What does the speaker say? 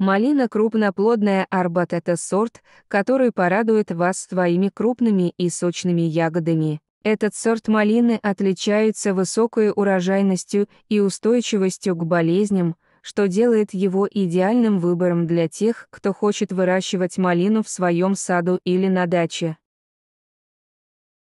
Малина крупноплодная арбат – это сорт, который порадует вас своими крупными и сочными ягодами. Этот сорт малины отличается высокой урожайностью и устойчивостью к болезням, что делает его идеальным выбором для тех, кто хочет выращивать малину в своем саду или на даче.